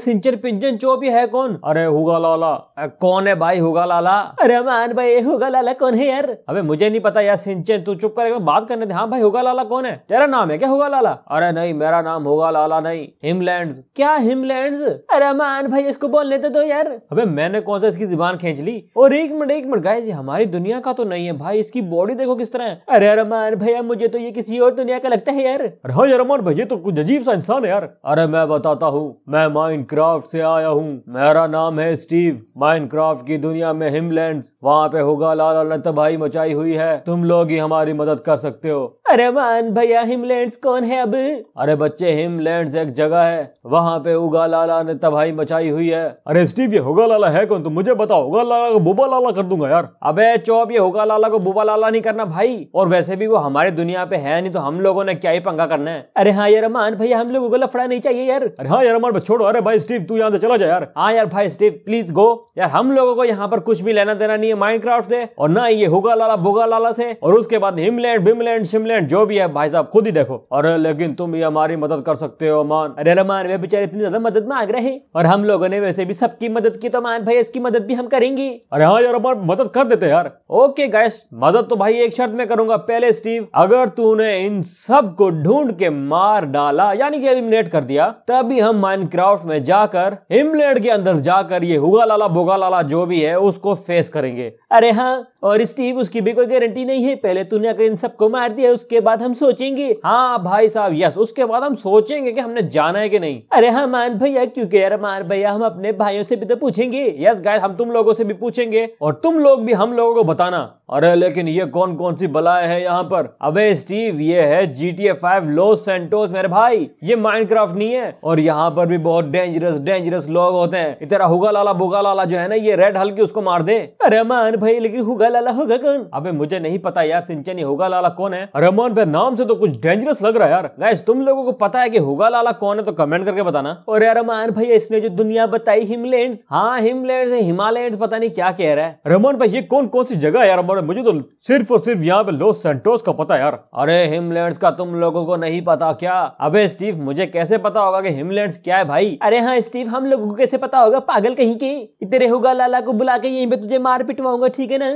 सिंचर पिंचन चो भी है कौन अरे हुगा लाला कौन है भाई हुगा लाला अरे मान भाई हुगा लाला कौन है यार अबे मुझे नहीं पता यार सिंचन तू चुप कर बात करने थे हाँ भाई हुगा लाला कौन है तेरा नाम है क्या हुगा लाला अरे नहीं मेरा नाम हुगा लाला नहीं हिमलैंड क्या हिमलैंड अरे मान भाई इसको बोलने तो दो यार अबे मैंने कौन सा इसकी जुबान खींच ली और एक मिनट एक मिनट गाय हमारी दुनिया का तो नहीं है भाई इसकी बॉडी देखो किस तरह है अरे रमान भैया मुझे तो ये किसी और दुनिया का लगता है यार हाँ यार रमान भैया तो कुछ अजीब सा इंसान है यार अरे मैं बताता हूँ मैं माइंड माइनक्राफ्ट से आया हूँ मेरा नाम है स्टीव माइनक्राफ्ट की दुनिया में हिमलैंड्स वहाँ पे होगा लाल तबाही मचाई हुई है तुम लोग ही हमारी मदद कर सकते हो मान भैया हिमलैंड्स कौन है अब अरे बच्चे हिमलैंड्स एक जगह है वहाँ पे उगा लाला ने तबाही मचाई हुई है अरे स्टीव ये होगा लाला है कौन तुम मुझे बताओ होगा लाला को बुबा लाला कर दूंगा यार अबे चौप ये होगा लाला को बुबा लाला नहीं करना भाई और वैसे भी वो हमारे दुनिया पे है नहीं तो हम लोगों ने क्या ही पंगा करना है अरे हाँ यार मान भैया हम लोग उगा लफड़ा नहीं चाहिए यार अरे हाँ यार अरमान छोड़ो अरे भाई स्टीव तू यहाँ से चला जाए यार हाँ यार भाई स्टीव प्लीज गो यार हम लोगों को यहाँ पर कुछ भी लेना देना नहीं है माइंड से और ना ये होगा लाला बुगा लाला से और उसके बाद हिमलैंड बिमलैंड शिमलैंड कंटेंट जो भी है भाई साहब खुद ही देखो अरे लेकिन तुम ये हमारी मदद कर सकते हो मान अरे रमान वे बेचारे इतनी ज्यादा मदद मांग रहे हैं और हम लोगों ने वैसे भी सबकी मदद की तो मान भाई इसकी मदद भी हम करेंगे अरे हाँ यार हमारी मदद कर देते यार ओके गैस मदद तो भाई एक शर्त में करूंगा पहले स्टीव अगर तूने इन सब को ढूंढ के मार डाला यानी कि एलिमिनेट कर दिया तभी हम माइनक्राफ्ट में जाकर हिमलेट के अंदर जाकर ये हुआ लाला भोगा लाला जो भी है उसको फेस करेंगे अरे हाँ और स्टीव उसकी भी कोई गारंटी नहीं है पहले तूने अगर इन सबको मार दिया उसके उसके बाद हम सोचेंगे हाँ भाई साहब यस उसके बाद हम सोचेंगे कि हमने जाना है कि नहीं अरे हाँ मान भैया क्यों कह रहे मान भैया हम अपने भाइयों से भी तो पूछेंगे यस गाय हम तुम लोगों से भी पूछेंगे और तुम लोग भी हम लोगों को बताना अरे लेकिन ये कौन कौन सी बलाएं हैं यहाँ पर अबे स्टीव ये है G T A five Los Santos मेरे भाई ये माइनक्राफ्ट नहीं है और यहाँ पर भी बहुत डेंजरस डेंजरस लोग होते हैं इतना हुगा लाला बुगा लाला जो है ना ये रेड हल्की उसको मार दे अरे मान भाई लेकिन हुगा लाला होगा कौन अबे मुझे नहीं पता यार सिंचनी हुगा लाला कौन है अरे जमान पे नाम से तो कुछ डेंजरस लग रहा है यार गैस तुम लोगों को पता है कि होगा लाला कौन है तो कमेंट करके बताना और यार रमान भाई इसने जो दुनिया बताई हिमलैंड हाँ हिमलैंड हिमालय पता नहीं क्या कह रहा है रमान भाई ये कौन कौन सी जगह है यार मुझे तो सिर्फ और सिर्फ यहाँ पे लोस सेंटोस का पता है यार अरे हिमलैंड का तुम लोगो को नहीं पता क्या अब स्टीव मुझे कैसे पता होगा की हिमलैंड क्या है भाई अरे हाँ स्टीव हम लोगो को कैसे पता होगा पागल कहीं के तेरे होगा लाला को बुला के यही पे तुझे मार पिटवाऊंगा ठीक है ना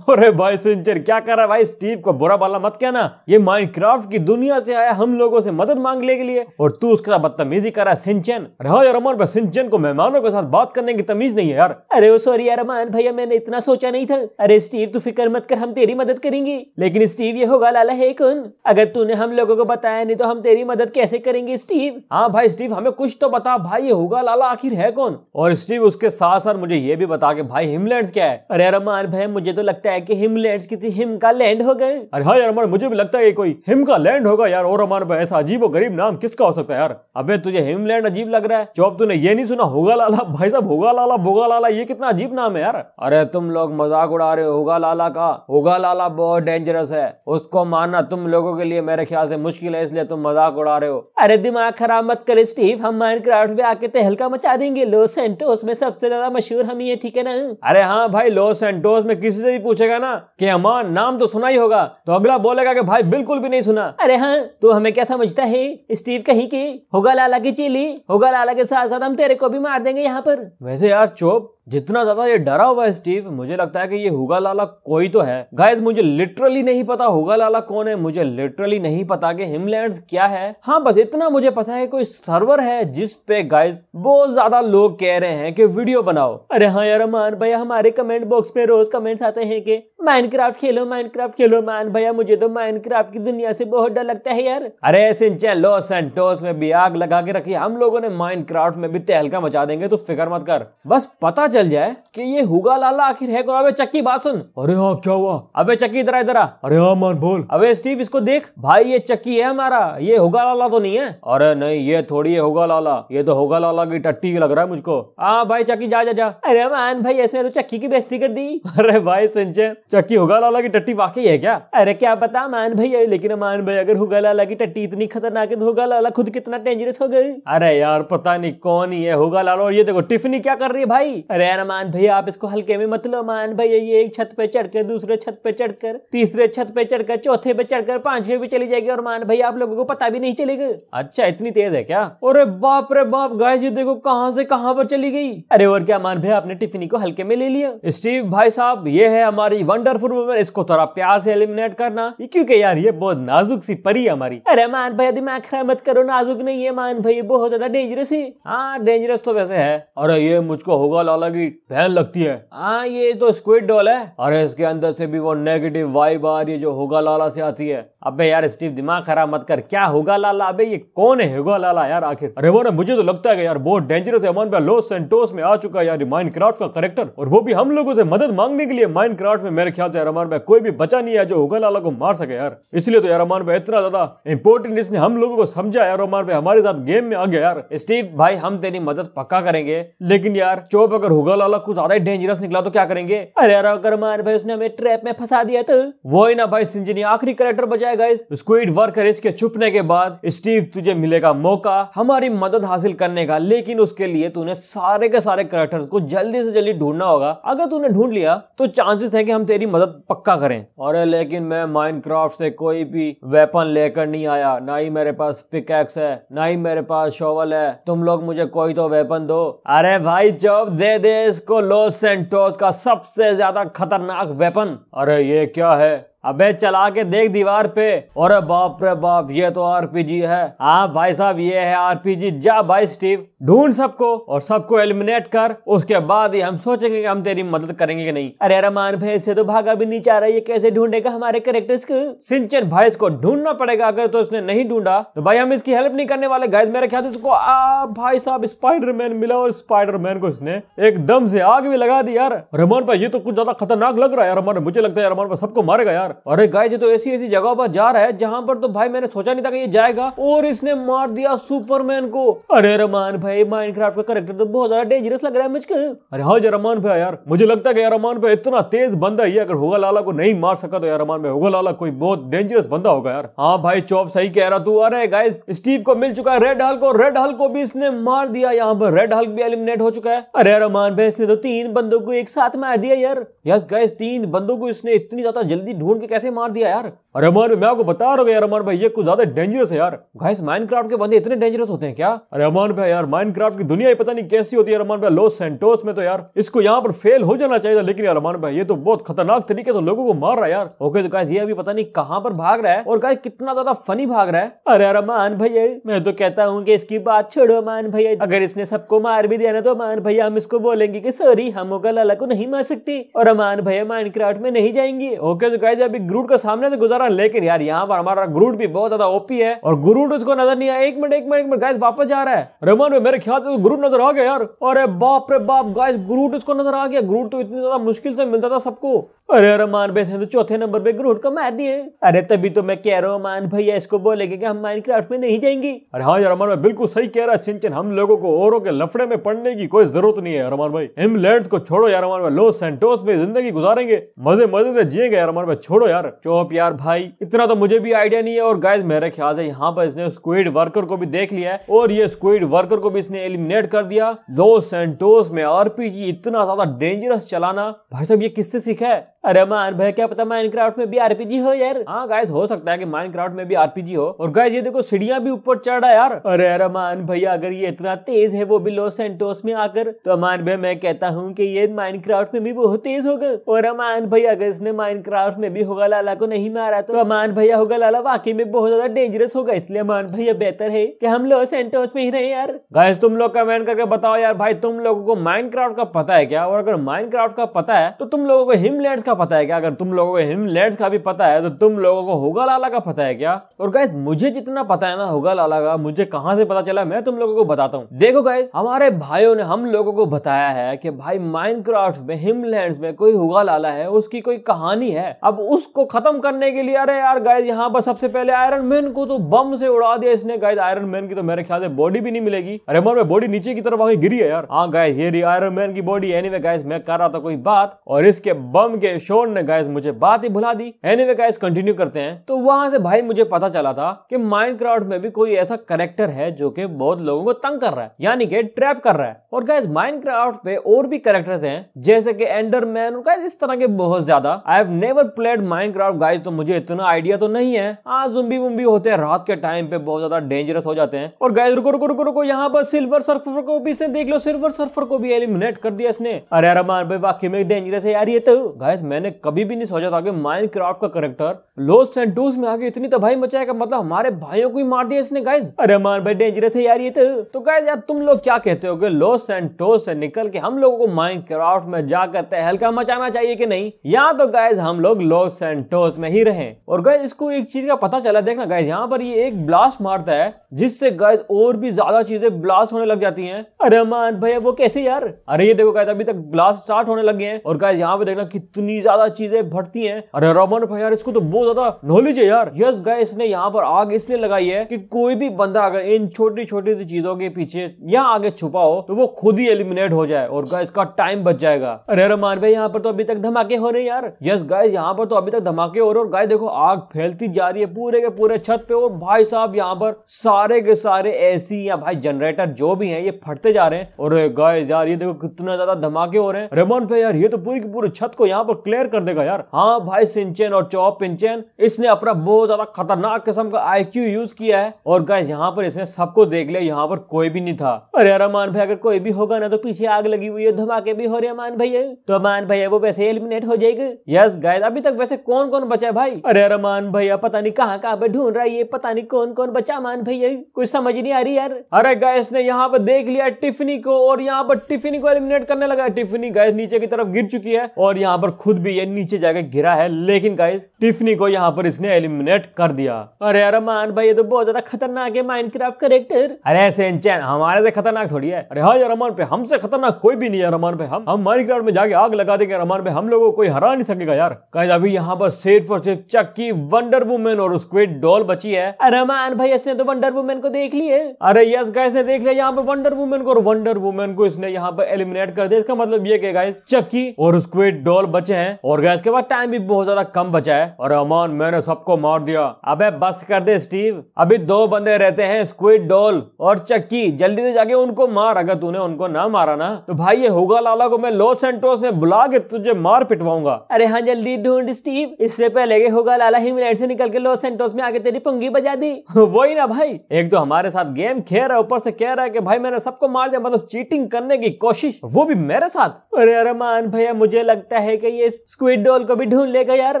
अरे भाई सिंचर क्या कर रहा है भाई स्टीव को बुरा बाला मत कहना ये माइनक्राफ्ट की दुनिया से आया हम लोगों से मदद मांगने के लिए और तू उसके साथ बदतमीजी कर रहा है सिंचन रहा यार अमन पर सिंचन को मेहमानों के साथ बात करने की तमीज नहीं है यार अरे सॉरी यार अमान भैया मैंने इतना सोचा नहीं था अरे स्टीव तू फिक्र मत कर हम तेरी मदद करेंगे लेकिन स्टीव ये होगा लाला है कौन अगर तूने हम लोगों को बताया नहीं तो हम तेरी मदद कैसे करेंगे स्टीव हाँ भाई स्टीव हमें कुछ तो बता भाई ये होगा लाला आखिर है कौन और स्टीव उसके साथ साथ मुझे ये भी बता के भाई हिमलैंड क्या है अरे रमान भाई मुझे तो लगता है की हिमलैंड किसी हिम का लैंड हो गए अरे हाँ यार मुझे भी लगता है लगता ये कोई हिम का लैंड होगा यार और अमान भाई ऐसा अजीब और गरीब नाम किसका हो सकता है यार अबे तुझे हिमलैंड अजीब लग रहा है जॉब तूने ये नहीं सुना होगा लाला भाई साहब होगा लाला भोगा लाला ये कितना अजीब नाम है यार अरे तुम लोग मजाक उड़ा रहे होगा लाला का होगा लाला बहुत डेंजरस है उसको मारना तुम लोगों के लिए मेरे ख्याल से मुश्किल है इसलिए तुम मजाक उड़ा रहे हो अरे दिमाग खराब मत कर स्टीव हम माइनक्राफ्ट में आके तहलका तो मचा देंगे लो सेंटोस में सबसे ज्यादा मशहूर हम ये ठीक है ना अरे हाँ भाई लो सेंटोस में किसी से भी पूछेगा ना कि अमान नाम तो सुना ही होगा तो अगला बोलेगा कि भाई बिल्कुल भी नहीं सुना अरे हाँ तो हमें क्या समझता है स्टीव कही की होगा लाला की चेली होगा लाला के साथ साथ हम तेरे को भी मार देंगे यहाँ पर वैसे यार चोप जितना ज्यादा ये डरा हुआ है स्टीव मुझे लगता है कि ये हुगा लाला कोई तो है गाइस मुझे लिटरली नहीं पता होगा लाला कौन है मुझे लिटरली नहीं पता कि हिमलैंड्स क्या है हाँ बस इतना मुझे पता है कोई सर्वर है जिस पे गाइस बहुत ज्यादा लोग कह रहे हैं कि वीडियो बनाओ अरे हाँ यार अमान भैया हमारे कमेंट बॉक्स में रोज कमेंट्स आते हैं कि माइनक्राफ्ट खेलो माइनक्राफ्ट खेलो मान भैया मुझे तो माइनक्राफ्ट की दुनिया से बहुत डर लगता है यार अरे सिंचा लॉस सेंटोस में भी आग लगा के रखी हम लोगों ने माइनक्राफ्ट में भी तहलका मचा देंगे तो फिक्र मत कर बस पता चल जाए कि ये हुगा लाला आखिर है कौन अबे चक्की बात सुन अरे हाँ क्या हुआ अबे चक्की इधर इधर अरे हाँ मान बोल अबे स्टीव इसको देख भाई ये चक्की है हमारा ये हुगा लाला तो नहीं है अरे नहीं ये थोड़ी है हुगा लाला ये तो हुगा लाला की टट्टी लग रहा है मुझको हाँ भाई चक्की जा जा जा अरे मान भाई ऐसे तो चक्की की बेस्ती कर दी अरे भाई संजय चक्की होगा लाला की टट्टी वाकई है क्या अरे क्या बता मान भाई है लेकिन मान भाई अगर होगा लाला की टट्टी इतनी खतरनाक है तो होगा लाला खुद कितना डेंजरस हो गई अरे यार पता नहीं कौन ही है होगा लाला और ये देखो टिफनी क्या कर रही है भाई अरे यार मान भाई आप इसको हल्के में मत लो मान भाई ये एक छत पे चढ़कर दूसरे छत पे चढ़कर तीसरे छत पे चढ़कर चौथे पे चढ़कर पांचवे पे चली जाएगी और मान भाई आप लोगों को पता भी नहीं चलेगा अच्छा इतनी तेज है क्या अरे बाप रे बाप गाय जी देखो कहाँ से कहाँ पर चली गई अरे और क्या मान भाई आपने टिफिनी को हल्के में ले लिया स्टीव भाई साहब ये है हमारी वन वंडरफुल वुमन इसको थोड़ा प्यार से एलिमिनेट करना क्योंकि यार ये बहुत नाजुक सी परी हमारी अरे मान भाई दिमाग खराब मत करो नाजुक नहीं है मान भाई बहुत ज्यादा डेंजरस है हाँ डेंजरस तो वैसे है अरे ये मुझको होगा लाला की बहन लगती है हाँ ये तो स्क्विड डॉल है अरे इसके अंदर से भी वो नेगेटिव वाइब आ रही है जो होगा लाला से आती है अबे यार स्टीव दिमाग खराब मत कर क्या होगा लाला अबे ये कौन है होगा लाला यार आखिर अरे वो ना मुझे तो लगता है यार बहुत डेंजरस है भाई लोस सेंटोस में आ चुका है यार माइनक्राफ्ट का करेक्टर और वो भी हम लोगों से मदद मांगने के लिए माइनक्राफ्ट में मेरे मेरे ख्याल से यारमान भाई कोई भी बचा नहीं है जो हुगन लाला को मार सके यार इसलिए तो यारमान भाई इतना ज्यादा इंपोर्टेंट इसने हम लोगों को समझा यारमान भाई हमारे साथ गेम में आ गया यार स्टीव भाई हम तेरी मदद पक्का करेंगे लेकिन यार चौप अगर हुगन लाला कुछ ज्यादा ही डेंजरस निकला तो क्या करेंगे अरे यार अगर मार भाई उसने हमें ट्रैप में फंसा दिया तो वो ही ना भाई सिंजी ने आखिरी करेक्टर बचाया गाइस स्क्विड वर्कर इसके छुपने के बाद स्टीव तुझे मिलेगा मौका हमारी मदद हासिल करने का लेकिन उसके लिए तूने सारे के सारे करेक्टर को जल्दी से जल्दी ढूंढना होगा अगर तूने ढूंढ लिया तो चांसेस है कि हम तेरी मेरी मदद पक्का करें अरे लेकिन मैं माइनक्राफ्ट से कोई भी वेपन लेकर नहीं आया ना ही मेरे पास पिकेक्स है ना ही मेरे पास शॉवल है तुम लोग मुझे कोई तो वेपन दो अरे भाई जब दे दे इसको लॉस सेंटोस का सबसे ज्यादा खतरनाक वेपन अरे ये क्या है अबे चला के देख दीवार पे और बाप रे बाप ये तो आरपीजी है हाँ भाई साहब ये है आरपीजी जा भाई स्टीव ढूंढ सबको और सबको एलिमिनेट कर उसके बाद ही हम सोचेंगे कि हम तेरी मदद करेंगे कि नहीं अरे रमान भाई से तो भागा भी नहीं चाह रहा ये कैसे ढूंढेगा हमारे करेक्टर्स को सिंचन भाई को ढूंढना पड़ेगा अगर तो उसने नहीं ढूंढा तो भाई हम इसकी हेल्प नहीं करने वाले गाइज मेरे ख्याल इसको आ, भाई साहब स्पाइडरमैन मिला और स्पाइडरमैन को इसने एकदम से आग भी लगा दी यार रमान भाई ये तो कुछ ज्यादा खतरनाक लग रहा है यार मुझे लगता है रमान भाई सबको मारेगा यार यार अरे गाय जी तो ऐसी ऐसी जगह पर जा रहा है जहाँ पर तो भाई मैंने सोचा नहीं था कि ये जाएगा और इसने मार दिया सुपरमैन को अरे रमान भाई माइनक्राफ्ट का करेक्टर तो बहुत ज्यादा डेंजरस लग रहा है मुझको अरे हाँ जी रमान भाई यार मुझे लगता है यार रमान भाई इतना तेज बंदा ही अगर होगा लाला को नहीं मार सका तो यार रमान भाई होगा लाला कोई बहुत डेंजरस बंदा होगा यार हाँ भाई चौप सही कह रहा तू अरे गाय स्टीव को मिल चुका है रेड हल्क और रेड हल्क को भी इसने मार दिया यहाँ पर रेड हल्क भी एलिमिनेट हो चुका है अरे रमान भाई इसने तो तीन बंदों को एक साथ मार दिया यार यस गाय तीन बंदों को इसने इतनी ज्यादा जल्दी ढूंढ के कैसे मार दिया यार अरे अमन मैं आपको बता रहा हूँ यार अमन भाई ये कुछ ज्यादा डेंजरस है यार गाइस माइनक्राफ्ट के बंदे इतने डेंजरस होते हैं क्या अरे अमन भाई यार माइनक्राफ्ट की दुनिया ही पता नहीं कैसी होती है अमन भाई लॉस सेंटोस में तो यार इसको यहाँ पर फेल हो जाना चाहिए लेकिन यार अमन भाई ये तो बहुत खतरनाक तरीके से लोगों को मार रहा है यार ओके तो गाइस ये अभी पता नहीं कहाँ पर भाग रहा है और गाइस कितना ज्यादा फनी भाग रहा है अरे यार अमान भाई मैं तो कहता हूँ की इसकी बात छोड़ो अमान भैया अगर इसने सबको मार भी दिया ना तो अमान भैया हम इसको बोलेंगे की सॉरी हम होगा लाला को नहीं मार सकते और अमान भैया माइनक्राफ्ट में नहीं जाएंगे ओके तो गाइस अभी ग्रूड का सामने से गुजारा लेकिन यार यहाँ पर हमारा ग्रूड भी बहुत ज्यादा ओपी है और ग्रूड उसको नजर नहीं आया एक मिनट एक मिनट एक मिनट गाइस वापस जा रहा है रमन मेरे ख्याल से तो ग्रूड नजर आ गया यार अरे बाप रे बाप गाइस ग्रूड उसको नजर आ गया ग्रूड तो इतनी ज्यादा मुश्किल से मिलता था सबको अरे रमान भाई तो चौथे नंबर पे ग्रूड को मार दिए अरे तभी तो मैं कह रहा हूँ मान भैया इसको बोलेगे कि हम माइनक्राफ्ट में नहीं जाएंगे अरे हाँ यार रमान भाई बिल्कुल सही कह रहा है सिंचन हम लोगों को औरों के लफड़े में पड़ने की कोई जरूरत नहीं है रमान भाई हिमलैंड को छोड़ो यार रमान भाई लो सेंटोस में जिंदगी गुजारेंगे मजे मजे से जिएगा यार रमान भाई छोड़ छोड़ो यार चौप यार भाई इतना तो मुझे भी आइडिया नहीं है और गाइज मेरे ख्याल से यहाँ पर इसने स्क्विड वर्कर को भी देख लिया है और ये स्क्विड वर्कर को भी इसने एलिमिनेट कर दिया दो सेंटोस में आरपीजी इतना ज्यादा डेंजरस चलाना भाई साहब ये किससे सीखा है अरे मान भाई क्या पता माइनक्राफ्ट में भी आरपीजी हो यार हाँ गाइज हो सकता है कि माइनक्राफ्ट में भी आरपीजी हो और गाइज ये देखो सीढ़िया भी ऊपर चढ़ रहा यार अरे अरे मान भैया अगर ये इतना तेज है वो भी लो सेंटोस में आकर तो अमान भाई मैं कहता हूँ की ये माइनक्राफ्ट में भी बहुत तेज होगा और अमान भाई अगर इसने माइनक्राफ्ट में भी होगा लाला को नहीं मारा तो अमान भैया होगा लाला वाकई में बहुत ज्यादा डेंजरस होगा इसलिए अमान भैया बेहतर है कि हम लोग सेंटोस में ही रहे यार गाइस तुम लोग कमेंट करके बताओ यार भाई तुम लोगों को माइनक्राफ्ट का पता है क्या और अगर माइनक्राफ्ट का पता है तो तुम लोगों को हिमलैंड्स का पता है क्या अगर तुम लोगों को हिमलैंड्स का भी पता है तो तुम लोगों को होगा लाला का पता है क्या और गाइस मुझे जितना पता है ना होगा लाला का मुझे कहाँ से पता चला मैं तुम लोगों को बताता हूँ देखो गाइस हमारे भाइयों ने हम लोगों को बताया है कि भाई माइनक्राफ्ट में हिमलैंड्स में कोई होगा लाला है उसकी कोई कहानी है अब उस उसको खत्म करने के लिए अरे यार गाइज यहाँ पर सबसे पहले आयरन मैन को तो बम से उड़ा दिया इसने गाइज आयरन मैन की तो मेरे ख्याल से बॉडी भी नहीं मिलेगी अरे मोर में बॉडी नीचे की तरफ आगे गिरी है यार हाँ गाइज ये आयरन मैन की बॉडी एनी गाइज मैं कर रहा था कोई बात और इसके बम के शोर ने गाइज मुझे बात ही भुला दी एनी गाइज कंटिन्यू करते हैं तो वहां से भाई मुझे पता चला था कि माइंड में भी कोई ऐसा करेक्टर है जो कि बहुत लोगों को तंग कर रहा है यानी कि ट्रैप कर रहा है और गाइज माइंड पे और भी करेक्टर्स हैं जैसे कि एंडरमैन गाइज इस तरह के बहुत ज्यादा I have never played Minecraft guys तो मुझे इतना आइडिया तो नहीं है हाँ जुम्बी वुम्बी होते हैं रात के टाइम पे बहुत ज्यादा डेंजरस हो जाते हैं और गाइस रुको रुको रुको रुको यहाँ पर सिल्वर सर्फर को भी इसने देख लो सिल्वर सर्फर को भी एलिमिनेट कर दिया इसने अरे रमान भाई बाकी में डेंजरस है यार ये तो गाइस मैंने कभी भी नहीं सोचा था कि माइनक्राफ्ट का करेक्टर लोस एंड में आगे इतनी तबाही मचाएगा मतलब हमारे भाइयों को ही मार दिया इसने गाइस अरे रमान भाई डेंजरस है यार ये तो तो गाइस यार तुम लोग क्या कहते हो कि लॉस एंड से निकल के हम लोगों को माइनक्राफ्ट में जाकर तहलका मचाना चाहिए कि नहीं या तो गाइज हम लोग लॉस लॉस सेंटोस में ही रहे और गाइज इसको एक चीज का पता चला देखना गाइज यहाँ पर ये एक ब्लास्ट मारता है जिससे गाइज और भी ज्यादा चीजें ब्लास्ट होने लग जाती हैं अरे मान भैया वो कैसे यार अरे ये देखो गाइज अभी तक ब्लास्ट स्टार्ट होने लगे हैं और गाइज यहाँ पे देखना कितनी ज्यादा चीजें भरती है अरे रमन भाई यार इसको तो बहुत ज्यादा नॉलेज है यार यस गाइस ने यहाँ पर आग इसलिए लगाई है की कोई भी बंदा अगर इन छोटी छोटी सी चीजों के पीछे या आगे छुपा हो तो वो खुद ही एलिमिनेट हो जाए और गाइस का टाइम बच जाएगा अरे रमान भाई यहाँ पर तो अभी तक धमाके हो रहे हैं यार यस गाइस यहाँ पर तो अभी तक धमाके हो रहे और गाय देखो आग फैलती जा रही है पूरे के पूरे छत पे और भाई साहब यहाँ पर सारे के सारे एसी या भाई जनरेटर जो भी है ये फटते जा रहे हैं और गाय यार ये देखो कितना ज्यादा धमाके हो रहे हैं रेमोन पे यार ये तो पूरी की पूरी छत को यहाँ पर क्लियर कर देगा यार हाँ भाई सिंचन और चौप पिंचन इसने अपना बहुत ज्यादा खतरनाक किस्म का आई यूज किया है और गाय यहाँ पर इसने सबको देख लिया यहाँ पर कोई भी नहीं था अरे रमान भाई अगर कोई भी होगा ना तो पीछे आग लगी हुई है धमाके भी हो रहे मान भैया तो मान भैया वो वैसे एलिमिनेट हो जाएगी यस गाय अभी तक वैसे से कौन कौन बचा भाई अरे रमान भैया पता नहीं कहाँ कहाँ पे ढूंढ रहा है ये पता नहीं कौन कौन बचा मान भैया कुछ समझ नहीं आ रही यार अरे गैस ने यहाँ पर देख लिया टिफनी को और यहाँ पर टिफिनी को एलिमिनेट करने लगा टिफिनी गैस नीचे की तरफ गिर चुकी है और यहाँ पर खुद भी ये नीचे जाके गिरा है लेकिन गैस टिफनी को यहाँ पर इसने एलिमिनेट कर दिया अरे अरे मान भाई ये तो बहुत ज्यादा खतरनाक है माइंड क्राफ्ट करेक्टर अरे सेंचैन हमारे से खतरनाक थोड़ी है अरे हाँ रमान पे हमसे खतरनाक कोई भी नहीं है रमान पे हम हम माइनक्राफ्ट में जाके आग लगा देंगे रमान पे हम लोगों को कोई हरा नहीं सकेगा यार कहे अभी यहाँ पर सिर्फ और सिर्फ चक्की वंडर वुमेन और उसके डॉल बची है अरे मान भाई इसने तो वंडर वुमेन को देख लिए अरे यस गाइस ने देख लिया यहाँ पर वंडर वुमेन को और वंडर वुमेन को इसने यहाँ पर एलिमिनेट कर दिया इसका मतलब ये गाइस चक्की और स्क्विड डॉल बचे हैं और गाइस के बाद टाइम भी बहुत ज्यादा कम बचा है और अमान मैंने सबको मार दिया अबे बस कर दे स्टीव अभी दो बंदे रहते हैं स्क्विड डॉल और चक्की जल्दी से जाके उनको मार अगर तूने उनको ना मारा ना तो भाई ये होगा लाला को मैं लॉस एंटोस में बुला के तुझे मार पिटवाऊंगा अरे हाँ जल्दी ढूंढ स्टीव स्टीव इससे पहले के होगा लाला ही मिलान से निकल के लो सेंटोस में आके तेरी पंगी बजा दी वही ना भाई एक तो हमारे साथ गेम खेल रहा है ऊपर से कह रहा है कि भाई मैंने सबको मार दिया मतलब चीटिंग करने की कोशिश वो भी मेरे साथ अरे अरमान भैया मुझे लगता है की ये स्क्विड डॉल को भी ढूंढ लेगा यार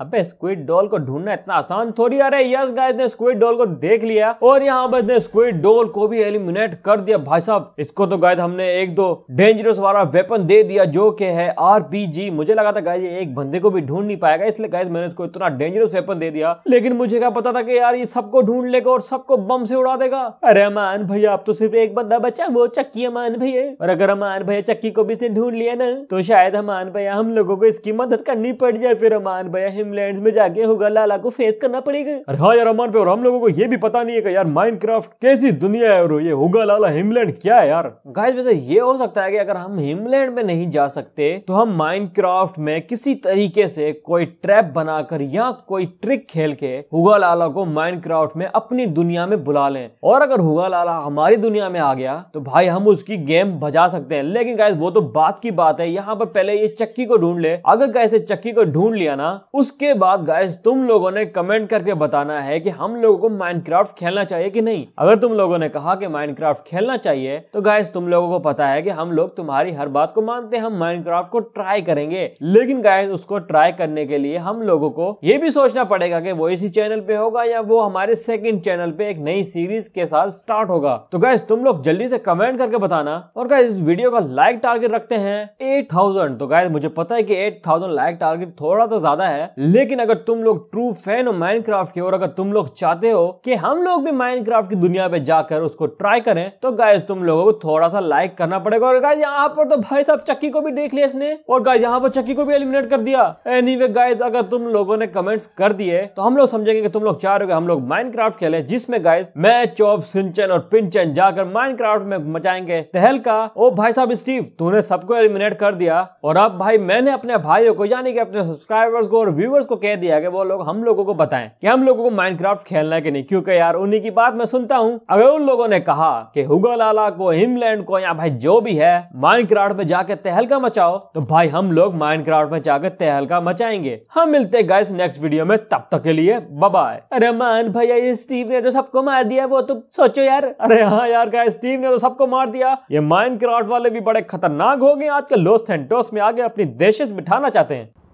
अब स्क्विड डॉल को ढूंढना इतना आसान थोड़ी अरे यस गाइस ने स्क्विड डॉल को देख लिया और यहाँ पर स्क्विड डॉल को भी एलिमिनेट कर दिया भाई साहब इसको तो गाइस हमने एक दो डेंजरस वाला वेपन दे दिया जो के है आरपीजी मुझे लगा था गाय एक बंदे को भी ढूंढ नहीं पाएगा इसलिए गाइज मैंने इसको इतना डेंजरस वेपन दे दिया लेकिन मुझे क्या पता था कि यार ये सबको ढूंढ लेगा और सबको बम से उड़ा देगा अरे अमान भैया आप तो सिर्फ एक बंदा बचा वो चक्की अमान भैया और अगर अमान भैया चक्की को भी से ढूंढ लिया ना तो शायद अमान भैया हम लोगों को इसकी मदद करनी पड़ जाए फिर अमान भैया हिमलैंड में जाके होगा लाला को फेस करना पड़ेगा अरे हाँ यार अमान भाई और हम लोगों को ये भी पता नहीं है कि यार माइनक्राफ्ट कैसी दुनिया है और ये होगा लाला हिमलैंड क्या है यार गाइज वैसे ये हो सकता है कि अगर हम हिमलैंड में नहीं जा सकते तो हम माइनक्राफ्ट में किसी तरीके से कोई ट्रैप बनाकर या कोई ट्रिक खेल के हुगा लाला को माइनक्राफ्ट में अपनी दुनिया में बुला लें और अगर हुआ लाला हमारी दुनिया में आ गया तो भाई हम उसकी गेम बजा सकते हैं लेकिन गैस वो तो बात की बात है यहाँ पर पहले ये चक्की को ढूंढ ले अगर गैस ने चक्की को ढूंढ लिया ना उसके बाद गैस तुम लोगों ने कमेंट करके बताना है कि हम लोगों को माइनक्राफ्ट खेलना चाहिए कि नहीं अगर तुम लोगों ने कहा कि माइनक्राफ्ट खेलना चाहिए तो गैस तुम लोगों को पता है कि हम लोग तुम्हारी हर बात को मानते हैं हम माइनक्राफ्ट को ट्राई करेंगे लेकिन गाय उसको ट्राई करने के लिए लिए हम लोगों को ये भी सोचना पड़ेगा कि वो इसी चैनल पे होगा या वो हमारे सेकंड चैनल पे एक नई सीरीज के साथ स्टार्ट होगा तो गैस तुम लोग जल्दी से कमेंट करके बताना और गैस इस वीडियो का लाइक टारगेट रखते हैं एट तो गैस मुझे पता है की एट लाइक टारगेट थोड़ा तो ज्यादा है लेकिन अगर तुम लोग ट्रू फैन हो माइंड के और अगर तुम लोग चाहते हो कि हम लोग भी माइंड की दुनिया पे जाकर उसको ट्राई करें तो गैस तुम लोगों को थोड़ा सा लाइक करना पड़ेगा और गाय यहाँ पर तो भाई साहब चक्की को भी देख लिया इसने और गाय यहाँ पर चक्की को भी एलिमिनेट कर दिया एनीवे anyway, गाय गाइज अगर तुम लोगों ने कमेंट्स कर दिए तो हम लोग समझेंगे कि तुम लोग चाह रहे हो हम लोग माइनक्राफ्ट खेले जिसमें गाइज मैं चौब सिंचन और पिंचन जाकर माइनक्राफ्ट में मचाएंगे तहल का ओ भाई साहब स्टीव तूने सबको एलिमिनेट कर दिया और अब भाई मैंने अपने भाइयों को यानी कि अपने सब्सक्राइबर्स को और व्यूवर्स को कह दिया कि वो लोग हम लोगों को बताएं कि हम लोगों को माइनक्राफ्ट खेलना कि नहीं क्योंकि यार उन्हीं की बात मैं सुनता हूँ अगर उन लोगों ने कहा कि हुगलाला को हिमलैंड को या भाई जो भी है माइनक्राफ्ट में जाकर तहलका मचाओ तो भाई हम लोग माइनक्राफ्ट में जाकर तहलका मचाएंगे हम हाँ, मिलते हैं गाइस नेक्स्ट वीडियो में तब तक के लिए बाय अरे मान भैया ये स्टीव ने तो सबको मार दिया वो तुम तो सोचो यार अरे हाँ यार गाइस स्टीव ने तो सबको मार दिया ये माइनक्राफ्ट वाले भी बड़े खतरनाक हो गए आजकल लॉस एंटोस में आगे अपनी दहशत बिठाना चाहते हैं